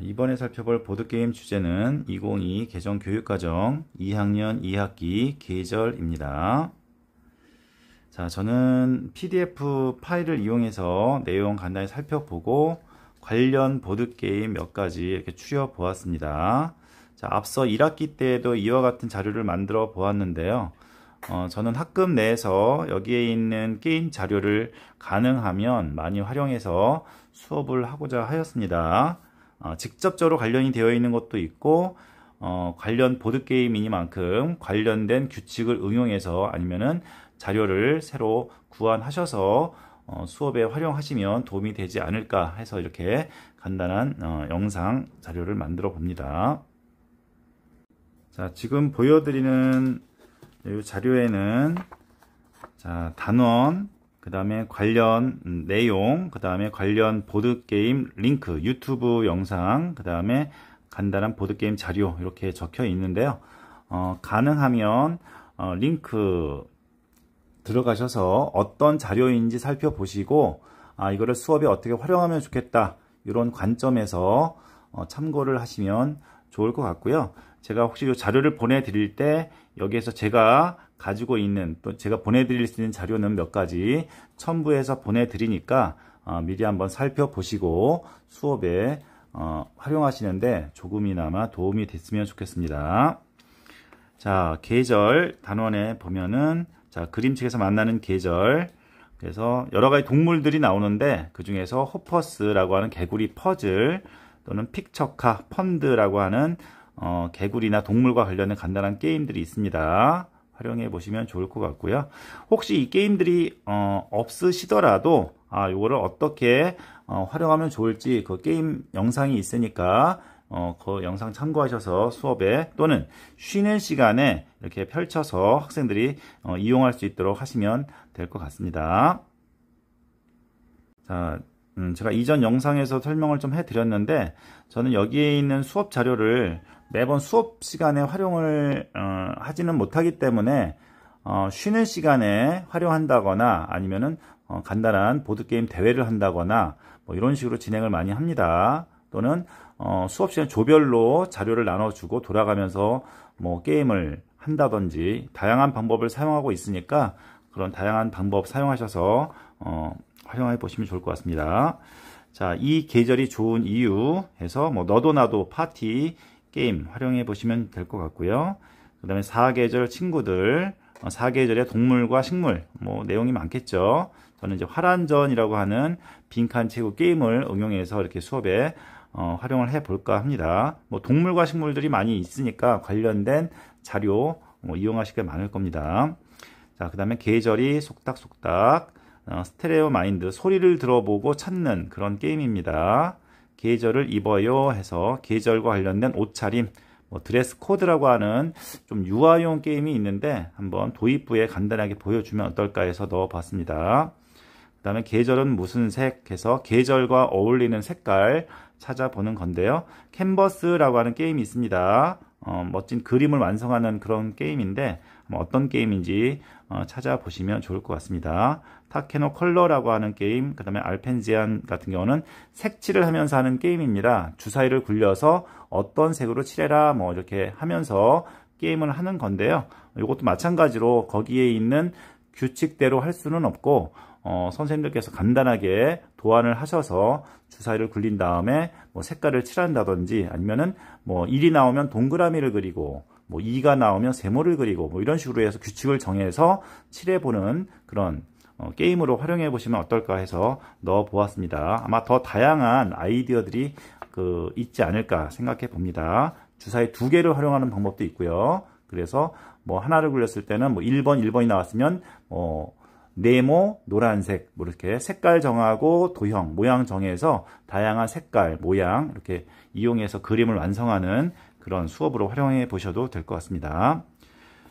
이번에 살펴볼 보드게임 주제는 2022 개정 교육과정 2학년 2학기 계절입니다. 자, 저는 PDF 파일을 이용해서 내용 간단히 살펴보고 관련 보드게임 몇 가지 이렇게 추려 보았습니다. 자, 앞서 1학기 때에도 이와 같은 자료를 만들어 보았는데요. 어, 저는 학급 내에서 여기에 있는 게임 자료를 가능하면 많이 활용해서 수업을 하고자 하였습니다. 어, 직접적으로 관련이 되어 있는 것도 있고 어, 관련 보드게임이니만큼 관련된 규칙을 응용해서 아니면은 자료를 새로 구안하셔서 어, 수업에 활용하시면 도움이 되지 않을까 해서 이렇게 간단한 어, 영상 자료를 만들어 봅니다. 자, 지금 보여드리는 자료에는 자, 단원, 그 다음에 관련 내용, 그 다음에 관련 보드게임 링크, 유튜브 영상, 그 다음에 간단한 보드게임 자료 이렇게 적혀 있는데요. 어, 가능하면 어, 링크 들어가셔서 어떤 자료인지 살펴보시고 아, 이거를 수업에 어떻게 활용하면 좋겠다 이런 관점에서 어, 참고를 하시면 좋을 것 같고요. 제가 혹시 자료를 보내드릴 때 여기에서 제가 가지고 있는 또 제가 보내드릴 수 있는 자료는 몇 가지 첨부해서 보내드리니까 어, 미리 한번 살펴보시고 수업에 어, 활용하시는데 조금이나마 도움이 됐으면 좋겠습니다. 자 계절 단원에 보면은 자 그림책에서 만나는 계절 그래서 여러 가지 동물들이 나오는데 그 중에서 호퍼스라고 하는 개구리 퍼즐 또는 픽처카 펀드라고 하는 어, 개구리나 동물과 관련된 간단한 게임들이 있습니다. 활용해 보시면 좋을 것 같고요. 혹시 이 게임들이 어, 없으시더라도 아, 요거를 어떻게 어, 활용하면 좋을지 그 게임 영상이 있으니까 어, 그 영상 참고하셔서 수업에 또는 쉬는 시간에 이렇게 펼쳐서 학생들이 어, 이용할 수 있도록 하시면 될 것 같습니다. 자, 음, 제가 이전 영상에서 설명을 좀 해드렸는데 저는 여기에 있는 수업 자료를 매번 수업 시간에 활용을 어, 하지는 못하기 때문에 어, 쉬는 시간에 활용한다거나 아니면은 어, 간단한 보드게임 대회를 한다거나 뭐 이런 식으로 진행을 많이 합니다. 또는 어, 수업 시간 조별로 자료를 나눠주고 돌아가면서 뭐 게임을 한다든지 다양한 방법을 사용하고 있으니까 그런 다양한 방법 사용하셔서 어, 활용해 보시면 좋을 것 같습니다. 자, 이 계절이 좋은 이유 해서 뭐 너도 나도 파티 게임 활용해 보시면 될 것 같고요. 그 다음에 사계절 친구들, 어, 사계절의 동물과 식물, 뭐 내용이 많겠죠. 저는 이제 화란전이라고 하는 빈칸 채고 게임을 응용해서 이렇게 수업에 어, 활용을 해 볼까 합니다. 뭐 동물과 식물들이 많이 있으니까 관련된 자료 뭐 이용하실 게 많을 겁니다. 자, 그 다음에 계절이 속닥속닥 어, 스테레오 마인드 소리를 들어보고 찾는 그런 게임입니다. 계절을 입어요 해서 계절과 관련된 옷차림 뭐 드레스 코드라고 하는 좀 유아용 게임이 있는데 한번 도입부에 간단하게 보여주면 어떨까 해서 넣어봤습니다. 그 다음에 계절은 무슨 색 해서 계절과 어울리는 색깔 찾아보는 건데요. 캔버스라고 하는 게임이 있습니다. 어, 멋진 그림을 완성하는 그런 게임인데 어떤 게임인지 어, 찾아보시면 좋을 것 같습니다. 타케노 컬러라고 하는 게임, 그 다음에 알펜지안 같은 경우는 색칠을 하면서 하는 게임입니다. 주사위를 굴려서 어떤 색으로 칠해라 뭐 이렇게 하면서 게임을 하는 건데요. 이것도 마찬가지로 거기에 있는 규칙대로 할 수는 없고 어, 선생님들께서 간단하게 도안을 하셔서 주사위를 굴린 다음에 뭐 색깔을 칠한다든지 아니면은 뭐 1이 나오면 동그라미를 그리고 뭐 2가 나오면 세모를 그리고 뭐 이런 식으로 해서 규칙을 정해서 칠해보는 그런 어, 게임으로 활용해 보시면 어떨까 해서 넣어 보았습니다. 아마 더 다양한 아이디어들이 그 있지 않을까 생각해 봅니다. 주사위 두 개를 활용하는 방법도 있고요. 그래서 뭐 하나를 굴렸을 때는 뭐 1번, 1번이 나왔으면 뭐 네모, 노란색 뭐 이렇게 색깔 정하고 도형, 모양 정해서 다양한 색깔, 모양 이렇게 이용해서 그림을 완성하는 그런 수업으로 활용해 보셔도 될 것 같습니다.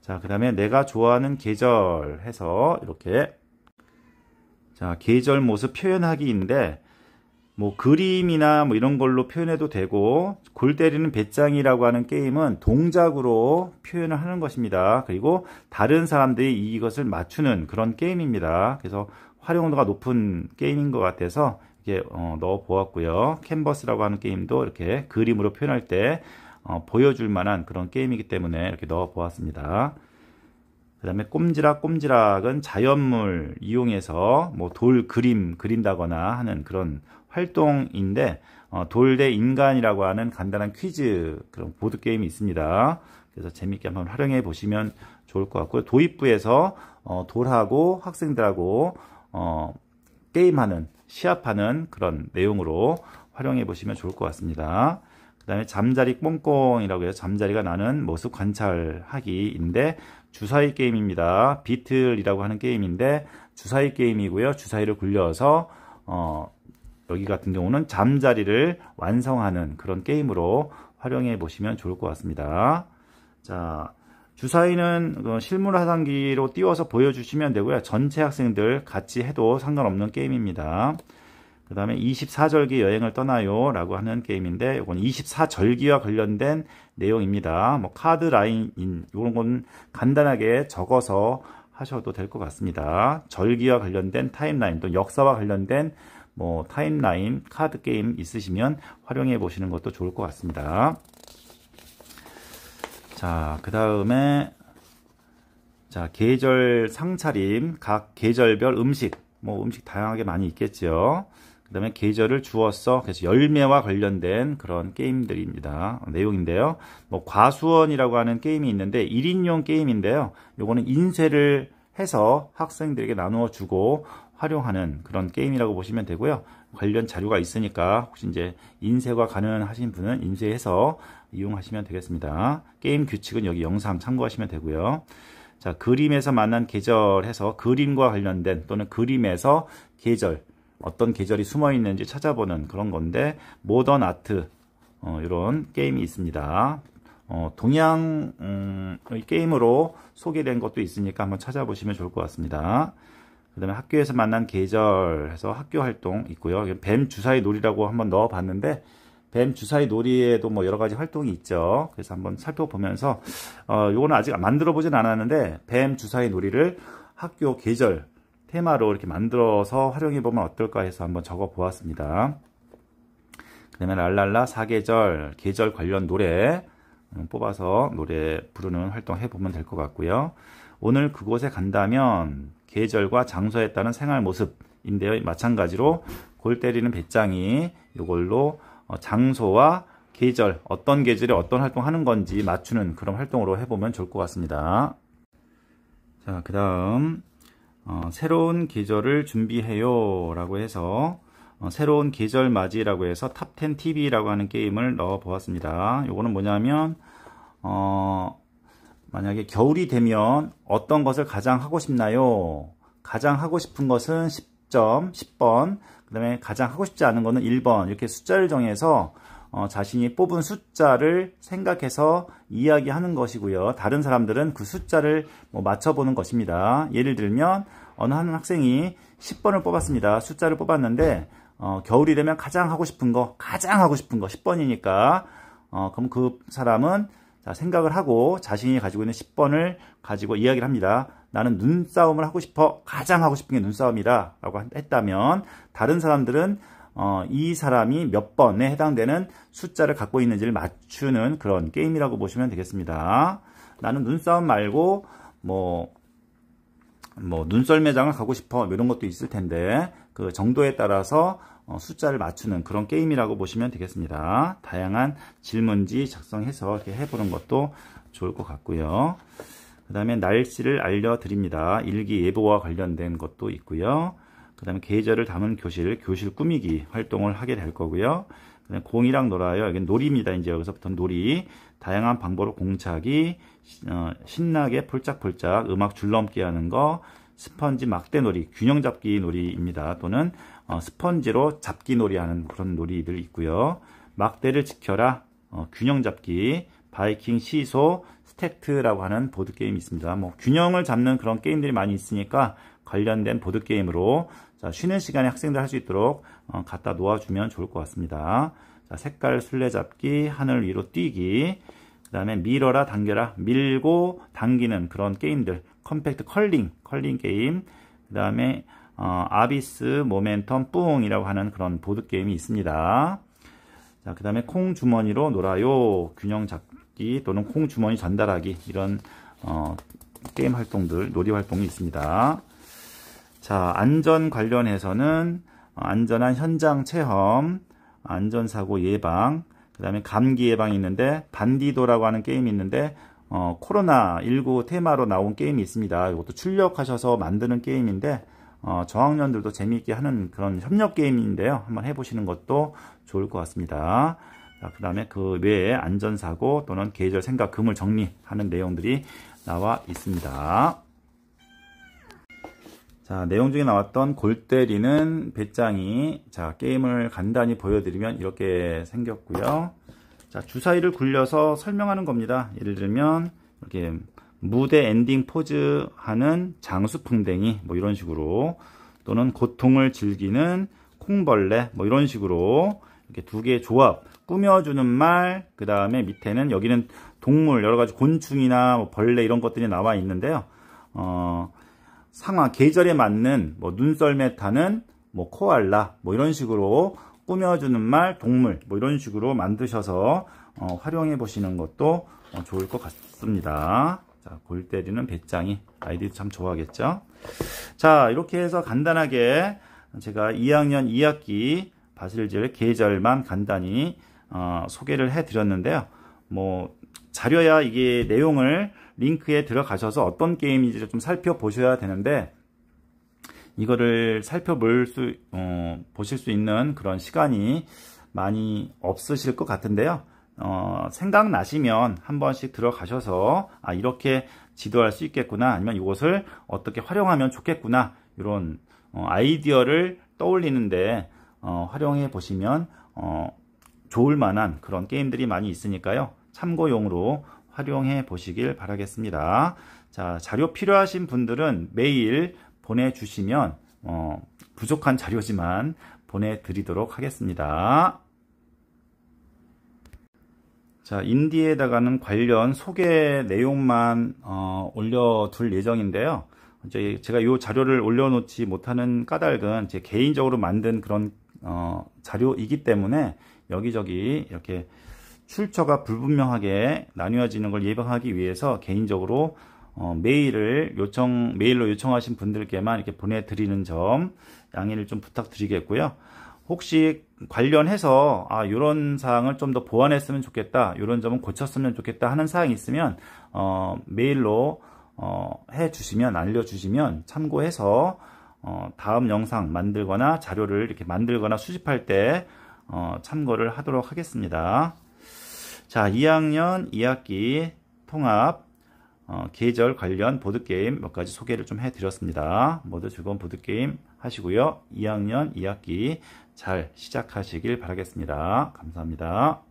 자, 그 다음에 내가 좋아하는 계절 해서 이렇게 자, 계절 모습 표현하기인데 뭐 그림이나 뭐 이런 걸로 표현해도 되고 골 때리는 배짱이라고 하는 게임은 동작으로 표현을 하는 것입니다. 그리고 다른 사람들이 이것을 맞추는 그런 게임입니다. 그래서 활용도가 높은 게임인 것 같아서 이렇게 어, 넣어 보았고요. 캔버스라고 하는 게임도 이렇게 그림으로 표현할 때 어, 보여줄 만한 그런 게임이기 때문에 이렇게 넣어 보았습니다. 그 다음에 꼼지락 꼼지락은 자연물 이용해서 뭐 돌 그림 그린다거나 하는 그런 활동인데 어, 돌대 인간이라고 하는 간단한 퀴즈 그런 보드 게임이 있습니다. 그래서 재밌게 한번 활용해 보시면 좋을 것 같고요. 도입부에서 어, 돌하고 학생들하고 어, 게임하는 시합하는 그런 내용으로 활용해 보시면 좋을 것 같습니다. 그 다음에 잠자리 꽁꽁이라고 해요 잠자리가 나는 모습 관찰하기인데 주사위 게임입니다. 비틀이라고 하는 게임인데 주사위 게임이고요. 주사위를 굴려서 어, 여기 같은 경우는 잠자리를 완성하는 그런 게임으로 활용해 보시면 좋을 것 같습니다. 자, 주사위는 그 실물 하단기로 띄워서 보여주시면 되고요. 전체 학생들 같이 해도 상관없는 게임입니다. 그 다음에 24절기 여행을 떠나요 라고 하는 게임인데 이건 24절기와 관련된 내용입니다. 뭐 카드 라인인 이런 건 간단하게 적어서 하셔도 될 것 같습니다. 절기와 관련된 타임라인 또 역사와 관련된 뭐 타임라인 카드 게임 있으시면 활용해 보시는 것도 좋을 것 같습니다. 자, 그 다음에 자, 계절 상차림, 각 계절별 음식, 뭐 음식 다양하게 많이 있겠죠. 그 다음에 계절을 주었어. 그래서 열매와 관련된 그런 게임들입니다. 내용인데요. 뭐 과수원이라고 하는 게임이 있는데 1인용 게임인데요. 요거는 인쇄를 해서 학생들에게 나누어 주고 활용하는 그런 게임이라고 보시면 되고요. 관련 자료가 있으니까 혹시 이제 인쇄가 가능하신 분은 인쇄해서 이용하시면 되겠습니다. 게임 규칙은 여기 영상 참고하시면 되고요. 자, 그림에서 만난 계절 해서 그림과 관련된 또는 그림에서 계절 어떤 계절이 숨어 있는지 찾아보는 그런 건데 모던 아트 어, 이런 게임이 있습니다. 어, 동양 음, 게임으로 소개된 것도 있으니까 한번 찾아보시면 좋을 것 같습니다. 그 다음에 학교에서 만난 계절 해서 학교 활동 있고요. 뱀 주사위 놀이라고 한번 넣어봤는데 뱀 주사위 놀이에도 뭐 여러 가지 활동이 있죠. 그래서 한번 살펴보면서 어, 요거는 아직 만들어 보진 않았는데 뱀 주사위 놀이를 학교 계절 테마로 이렇게 만들어서 활용해보면 어떨까 해서 한번 적어보았습니다. 그 다음에 랄랄라 사계절, 계절 관련 노래 음, 뽑아서 노래 부르는 활동 해보면 될 것 같고요. 오늘 그곳에 간다면 계절과 장소에 따른 생활 모습인데요. 마찬가지로 골 때리는 배짱이 이걸로 어, 장소와 계절, 어떤 계절에 어떤 활동 하는 건지 맞추는 그런 활동으로 해보면 좋을 것 같습니다. 자, 그 다음 어, 새로운 계절을 준비해요 라고 해서 어, 새로운 계절 맞이라고 해서 탑10 TV라고 하는 게임을 넣어 보았습니다. 요거는 뭐냐면 어, 만약에 겨울이 되면 어떤 것을 가장 하고 싶나요? 가장 하고 싶은 것은 10점, 10번. 그 다음에 가장 하고 싶지 않은 것은 1번. 이렇게 숫자를 정해서 어, 자신이 뽑은 숫자를 생각해서 이야기하는 것이고요. 다른 사람들은 그 숫자를 뭐 맞춰보는 것입니다. 예를 들면 어느 한 학생이 10번을 뽑았습니다. 숫자를 뽑았는데 어, 겨울이 되면 가장 하고 싶은 거, 가장 하고 싶은 거 10번이니까 어, 그럼 그 사람은 자, 생각을 하고 자신이 가지고 있는 10번을 가지고 이야기를 합니다. 나는 눈싸움을 하고 싶어. 가장 하고 싶은 게 눈싸움이다. 라고 했다면 다른 사람들은 어, 이 사람이 몇 번에 해당되는 숫자를 갖고 있는지를 맞추는 그런 게임이라고 보시면 되겠습니다. 나는 눈싸움 말고 뭐뭐 눈썰 매장을 가고 싶어 뭐 이런 것도 있을 텐데 그 정도에 따라서 어, 숫자를 맞추는 그런 게임이라고 보시면 되겠습니다. 다양한 질문지 작성해서 이렇게 해보는 것도 좋을 것 같고요. 그 다음에 날씨를 알려드립니다. 일기예보와 관련된 것도 있고요. 그 다음에 계절을 담은 교실, 교실 꾸미기 활동을 하게 될 거고요. 그냥 공이랑 놀아요. 이게 놀이입니다. 이제 여기서부터 놀이. 다양한 방법으로 공차기, 어, 신나게 폴짝폴짝 음악 줄넘기 하는 거, 스펀지 막대놀이, 균형 잡기 놀이입니다. 또는 어, 스펀지로 잡기 놀이 하는 그런 놀이들 있고요. 막대를 지켜라, 어, 균형 잡기, 바이킹 시소, 스태트라고 하는 보드게임이 있습니다. 뭐 균형을 잡는 그런 게임들이 많이 있으니까 관련된 보드게임으로 쉬는 시간에 학생들 할 수 있도록 어, 갖다 놓아주면 좋을 것 같습니다. 자, 색깔 술래잡기, 하늘 위로 뛰기, 그 다음에 밀어라, 당겨라, 밀고 당기는 그런 게임들, 컴팩트 컬링, 컬링 게임, 그 다음에 어, 아비스 모멘텀 뿡이라고 하는 그런 보드 게임이 있습니다. 자, 그 다음에 콩 주머니로 놀아요, 균형 잡기 또는 콩 주머니 전달하기 이런 어, 게임 활동들, 놀이 활동이 있습니다. 자, 안전 관련해서는 안전한 현장 체험, 안전사고 예방, 그 다음에 감기 예방이 있는데 반디도라고 하는 게임이 있는데 어, 코로나19 테마로 나온 게임이 있습니다. 이것도 출력하셔서 만드는 게임인데 어, 저학년들도 재미있게 하는 그런 협력 게임인데요. 한번 해보시는 것도 좋을 것 같습니다. 그 다음에 그 외에 안전사고 또는 계절 생각 금을 정리하는 내용들이 나와 있습니다. 자, 내용 중에 나왔던 골 때리는 배짱이 자, 게임을 간단히 보여드리면 이렇게 생겼고요. 자, 주사위를 굴려서 설명하는 겁니다. 예를 들면 이렇게 무대 엔딩 포즈 하는 장수풍뎅이 뭐 이런 식으로 또는 고통을 즐기는 콩벌레 뭐 이런 식으로 이렇게 두 개의 조합 꾸며주는 말 그 다음에 밑에는 여기는 동물 여러 가지 곤충이나 뭐 벌레 이런 것들이 나와 있는데요. 어, 상황, 계절에 맞는 뭐 눈썰매타는 뭐 코알라 뭐 이런 식으로 꾸며주는 말, 동물 뭐 이런 식으로 만드셔서 어, 활용해 보시는 것도 어, 좋을 것 같습니다. 자, 골 때리는 배짱이 아이들이 참 좋아하겠죠? 자, 이렇게 해서 간단하게 제가 2학년 2학기 바실질 계절만 간단히 어, 소개를 해 드렸는데요. 뭐 자료야 이게 내용을 링크에 들어가셔서 어떤 게임인지 좀 살펴보셔야 되는데 이거를 살펴볼 수 어, 보실 수 있는 그런 시간이 많이 없으실 것 같은데요. 어, 생각나시면 한 번씩 들어가셔서 아 이렇게 지도할 수 있겠구나 아니면 이것을 어떻게 활용하면 좋겠구나 이런 어, 아이디어를 떠올리는데 어, 활용해 보시면 어, 좋을 만한 그런 게임들이 많이 있으니까요 참고용으로 활용해 보시길 바라겠습니다. 자, 자료 필요하신 분들은 메일 보내주시면 어, 부족한 자료지만 보내드리도록 하겠습니다. 자, 인디에다가는 관련 소개 내용만 어, 올려둘 예정인데요. 제 제가 이 자료를 올려놓지 못하는 까닭은 제 개인적으로 만든 그런 어, 자료이기 때문에 여기저기 이렇게 출처가 불분명하게 나뉘어지는 걸 예방하기 위해서 개인적으로 어, 메일을 요청 메일로 요청하신 분들께만 이렇게 보내드리는 점 양해를 좀 부탁드리겠고요. 혹시 관련해서 아 이런 사항을 좀 더 보완했으면 좋겠다, 이런 점은 고쳤으면 좋겠다 하는 사항이 있으면 어, 메일로 어, 해주시면 알려주시면 참고해서 어, 다음 영상 만들거나 자료를 이렇게 만들거나 수집할 때 어, 참고를 하도록 하겠습니다. 자, 2학년 2학기 통합 어, 계절 관련 보드게임 몇 가지 소개를 좀 해드렸습니다. 모두 즐거운 보드게임 하시고요. 2학년 2학기 잘 시작하시길 바라겠습니다. 감사합니다.